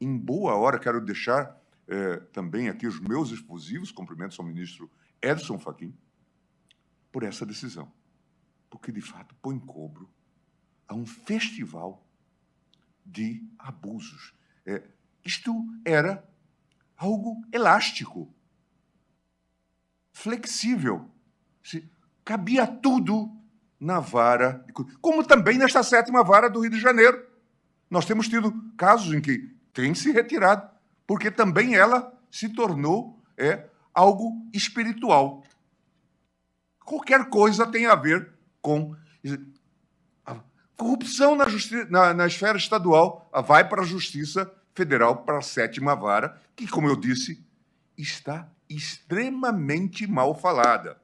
em boa hora, quero deixar é, também aqui os meus exclusivos cumprimentos ao ministro Edson Fachin por essa decisão, porque de fato põe cobro a um festival de abusos. É, isto era algo elástico, flexível. Se cabia tudo na vara, como também nesta sétima vara do Rio de Janeiro. Nós temos tido casos em que tem se retirado, porque também ela se tornou é, algo espiritual. Qualquer coisa tem a ver com corrupção na, na, na esfera estadual, vai para a Justiça Federal, para a sétima vara, que, como eu disse, está extremamente mal falada.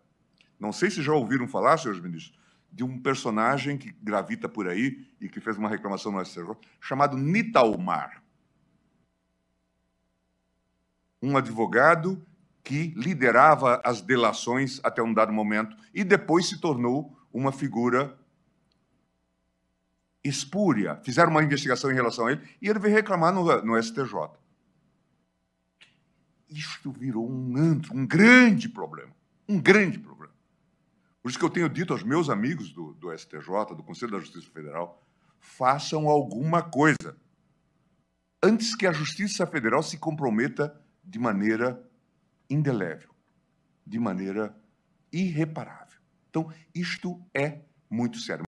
Não sei se já ouviram falar, senhores ministros, de um personagem que gravita por aí e que fez uma reclamação no STJ, chamado Nitalmar um advogado que liderava as delações até um dado momento e depois se tornou uma figura espúria. Fizeram uma investigação em relação a ele e ele veio reclamar no, no STJ. Isto virou um antro, um grande problema. Um grande problema. Por isso que eu tenho dito aos meus amigos do, do STJ, do Conselho da Justiça Federal, façam alguma coisa antes que a Justiça Federal se comprometa de maneira indelével, de maneira irreparável. Então, isto é muito sério.